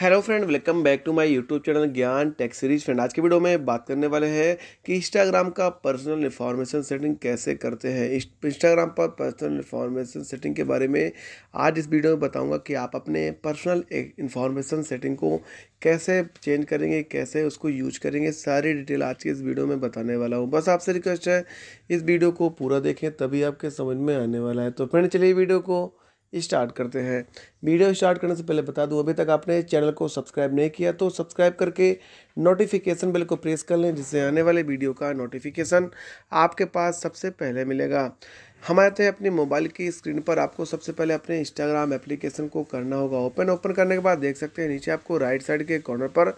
hello friend welcome back to my YouTube channel Gyan tech series friend आज के video में बात करने वाले हैं कि इंस्टाग्राम का पर्सनल इन्फॉर्मेशन सेटिंग कैसे करते हैं इंस्टाग्राम पर पर्सनल इन्फॉर्मेशन सेटिंग के बारे में आज इस वीडियो में बताऊंगा कि आप अपने पर्सनल इन्फॉर्मेशन सेटिंग को कैसे चेंज करेंगे कैसे उसको यूज करेंगे सारी डिटेल आज की इस वीडियो में बताने वाला हूँ बस आपसे रिक्वेस्ट है इस वीडियो को पूरा देखें तभी आपके समझ में आने वाला है तो फ्रेंड चलिए वीडियो को स्टार्ट करते हैं वीडियो स्टार्ट करने से पहले बता दूं अभी तक आपने चैनल को सब्सक्राइब नहीं किया तो सब्सक्राइब करके नोटिफिकेशन बेल को प्रेस कर लें जिससे आने वाले वीडियो का नोटिफिकेशन आपके पास सबसे पहले मिलेगा हमारे थे अपने मोबाइल की स्क्रीन पर आपको सबसे पहले अपने इंस्टाग्राम एप्लीकेशन को करना होगा ओपन ओपन करने के बाद देख सकते हैं नीचे आपको राइट साइड के कॉर्नर पर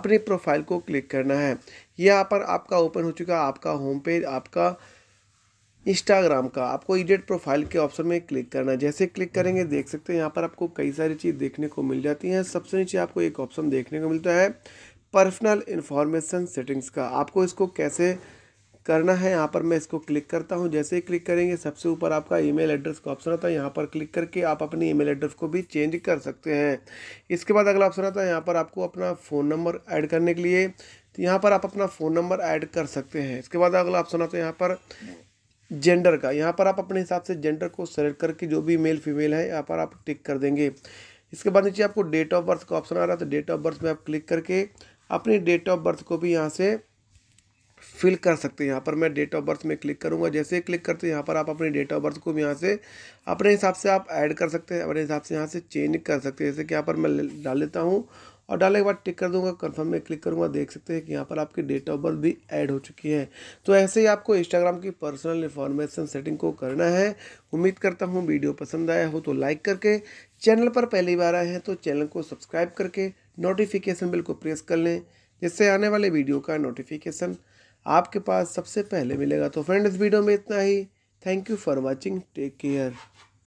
अपनी प्रोफाइल को क्लिक करना है यहाँ पर आपका ओपन हो चुका आपका होम पेज आपका इंस्टाग्राम का आपको एडिट प्रोफाइल के ऑप्शन में क्लिक करना है जैसे क्लिक करेंगे देख सकते हैं यहाँ पर आपको कई सारी चीज़ देखने को मिल जाती हैं सबसे नीचे आपको एक ऑप्शन देखने को मिलता है पर्सनल इन्फॉर्मेशन सेटिंग्स का आपको इसको कैसे करना है यहाँ पर मैं इसको क्लिक करता हूँ जैसे ही क्लिक करेंगे सबसे ऊपर आपका ईमेल एड्रेस का ऑप्शन आता है यहाँ पर क्लिक करके आप अपने ईमेल एड्रेस को भी चेंज कर सकते हैं इसके बाद अगला ऑप्शन आता है यहाँ पर आपको अपना फ़ोन नंबर ऐड करने के लिए तो यहाँ पर आप अपना फ़ोन नंबर ऐड कर सकते हैं इसके बाद अगला ऑप्शन आता है यहाँ पर जेंडर का यहाँ पर आप अपने हिसाब से जेंडर को सेलेक्ट करके जो भी मेल फीमेल है यहाँ पर आप टिक कर देंगे इसके बाद नीचे आपको डेट ऑफ बर्थ का ऑप्शन आ रहा है तो डेट ऑफ बर्थ में आप क्लिक करके अपनी डेट ऑफ बर्थ को भी यहाँ से फिल कर सकते हैं यहाँ पर मैं डेट ऑफ बर्थ में क्लिक करूँगा जैसे ही क्लिक करते हैं यहाँ पर आप अपनी डेट ऑफ बर्थ को भी यहाँ से अपने हिसाब से आप ऐड कर सकते हैं अपने हिसाब से यहाँ से चेंज कर सकते हैं जैसे कि यहाँ पर मैं डाल लेता हूँ और डालने के बाद टिक कर दूंगा कन्फर्म में क्लिक करूंगा देख सकते हैं कि यहाँ पर आपकी डेट ऑफ बर्थ भी ऐड हो चुकी है तो ऐसे ही आपको इंस्टाग्राम की पर्सनल इन्फॉर्मेशन सेटिंग को करना है उम्मीद करता हूँ वीडियो पसंद आया हो तो लाइक करके चैनल पर पहली बार आए हैं तो चैनल को सब्सक्राइब करके नोटिफिकेशन बिल को प्रेस कर लें जिससे आने वाले वीडियो का नोटिफिकेशन आपके पास सबसे पहले मिलेगा तो फ्रेंड इस वीडियो में इतना ही thank you for watching take care